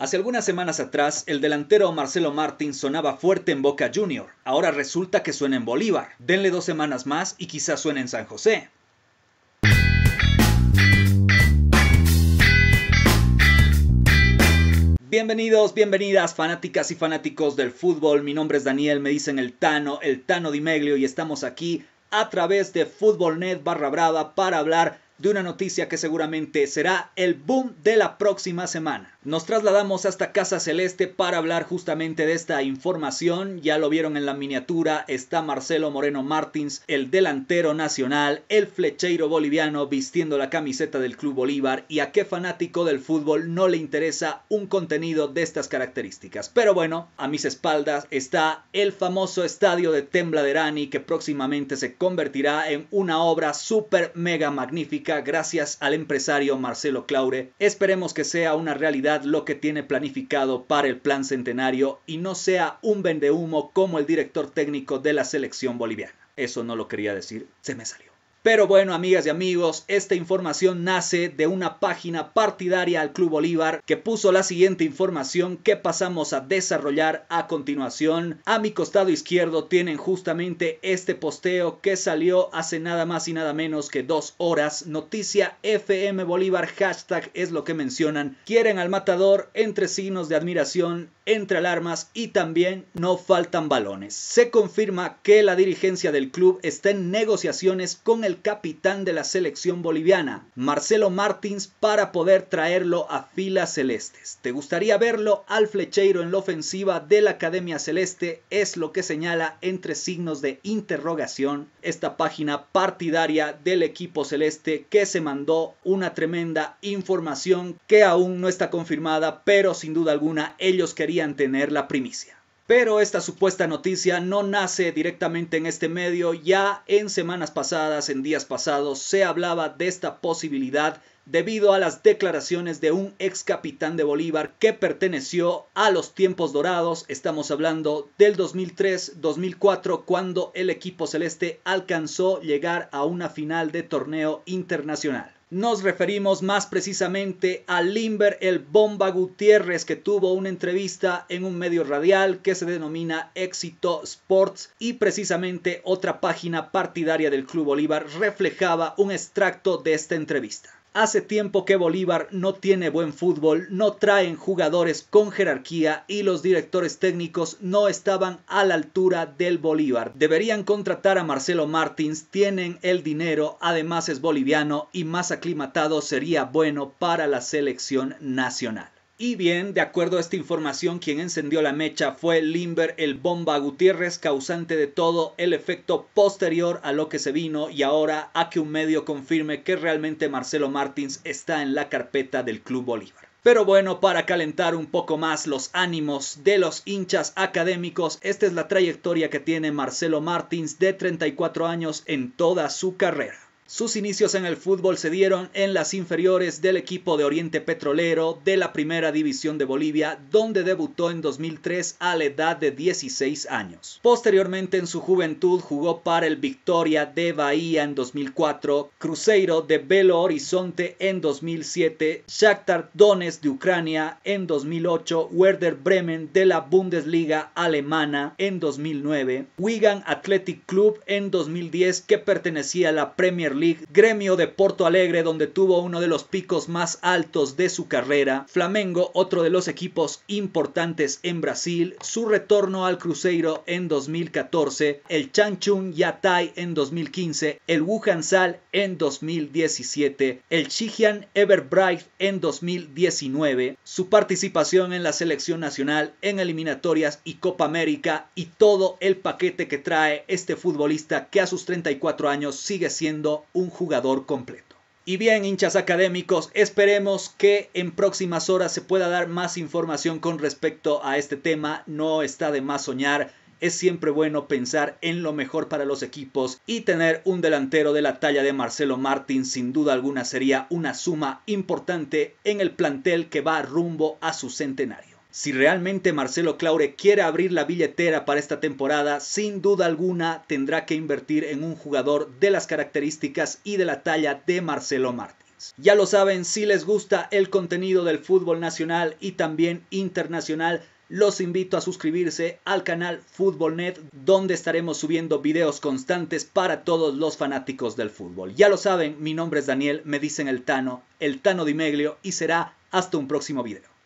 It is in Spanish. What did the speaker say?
Hace algunas semanas atrás, el delantero Marcelo Martín sonaba fuerte en Boca Junior. Ahora resulta que suena en Bolívar. Denle dos semanas más y quizás suene en San José. Bienvenidos, bienvenidas, fanáticas y fanáticos del fútbol. Mi nombre es Daniel, me dicen el Tano, el Tano Di Meglio, y estamos aquí a través de Fútbolnet barra brava para hablar de una noticia que seguramente será el boom de la próxima semana. Nos trasladamos hasta Casa Celeste para hablar justamente de esta información. Ya lo vieron en la miniatura, está Marcelo Moreno Martins, el delantero nacional, el flechero boliviano vistiendo la camiseta del Club Bolívar y a qué fanático del fútbol no le interesa un contenido de estas características. Pero bueno, a mis espaldas está el famoso estadio de Tembladerani que próximamente se convertirá en una obra súper mega magnífica gracias al empresario Marcelo Claure. Esperemos que sea una realidad lo que tiene planificado para el plan centenario y no sea un vendehumo como el director técnico de la selección boliviana. Eso no lo quería decir, se me salió. Pero bueno, amigas y amigos, esta información nace de una página partidaria al Club Bolívar que puso la siguiente información que pasamos a desarrollar a continuación. A mi costado izquierdo tienen justamente este posteo que salió hace nada más y nada menos que dos horas. Noticia FM Bolívar, hashtag es lo que mencionan. Quieren al matador entre signos de admiración, entre alarmas y también no faltan balones. Se confirma que la dirigencia del club está en negociaciones con el capitán de la selección boliviana, Marcelo Martins, para poder traerlo a filas celestes. ¿Te gustaría verlo al flechero en la ofensiva de la Academia Celeste? Es lo que señala entre signos de interrogación esta página partidaria del equipo celeste que se mandó una tremenda información que aún no está confirmada, pero sin duda alguna ellos querían tener la primicia. Pero esta supuesta noticia no nace directamente en este medio, ya en semanas pasadas, en días pasados, se hablaba de esta posibilidad debido a las declaraciones de un ex capitán de Bolívar que perteneció a los tiempos dorados, estamos hablando del 2003-2004 cuando el equipo celeste alcanzó llegar a una final de torneo internacional. Nos referimos más precisamente a Limber el Bomba Gutiérrez que tuvo una entrevista en un medio radial que se denomina Éxito Sports y precisamente otra página partidaria del Club Bolívar reflejaba un extracto de esta entrevista. Hace tiempo que Bolívar no tiene buen fútbol, no traen jugadores con jerarquía y los directores técnicos no estaban a la altura del Bolívar. Deberían contratar a Marcelo Martins, tienen el dinero, además es boliviano y más aclimatado sería bueno para la selección nacional. Y bien, de acuerdo a esta información, quien encendió la mecha fue Limber el Bomba Gutiérrez, causante de todo el efecto posterior a lo que se vino y ahora a que un medio confirme que realmente Marcelo Martins está en la carpeta del Club Bolívar. Pero bueno, para calentar un poco más los ánimos de los hinchas académicos, esta es la trayectoria que tiene Marcelo Martins de 34 años en toda su carrera. Sus inicios en el fútbol se dieron en las inferiores del equipo de Oriente Petrolero de la Primera División de Bolivia, donde debutó en 2003 a la edad de 16 años. Posteriormente en su juventud jugó para el Victoria de Bahía en 2004, Cruzeiro de Belo Horizonte en 2007, Shakhtar Donetsk de Ucrania en 2008, Werder Bremen de la Bundesliga alemana en 2009, Wigan Athletic Club en 2010 que pertenecía a la Premier League Gremio de Porto Alegre donde tuvo uno de los picos más altos de su carrera, Flamengo otro de los equipos importantes en Brasil, su retorno al Cruzeiro en 2014, el Changchun Yatai en 2015, el Wuhan Sal en 2017, el Xijian Everbright en 2019, su participación en la selección nacional en eliminatorias y Copa América y todo el paquete que trae este futbolista que a sus 34 años sigue siendo un jugador completo. Y bien, hinchas académicos, esperemos que en próximas horas se pueda dar más información con respecto a este tema. No está de más soñar. Es siempre bueno pensar en lo mejor para los equipos y tener un delantero de la talla de Marcelo Martín sin duda alguna sería una suma importante en el plantel que va rumbo a su centenario. Si realmente Marcelo Claure quiere abrir la billetera para esta temporada, sin duda alguna tendrá que invertir en un jugador de las características y de la talla de Marcelo Martins. Ya lo saben, si les gusta el contenido del fútbol nacional y también internacional, los invito a suscribirse al canal FútbolNet, donde estaremos subiendo videos constantes para todos los fanáticos del fútbol. Ya lo saben, mi nombre es Daniel, me dicen el Tano, el Tano Di Meglio, y será hasta un próximo video.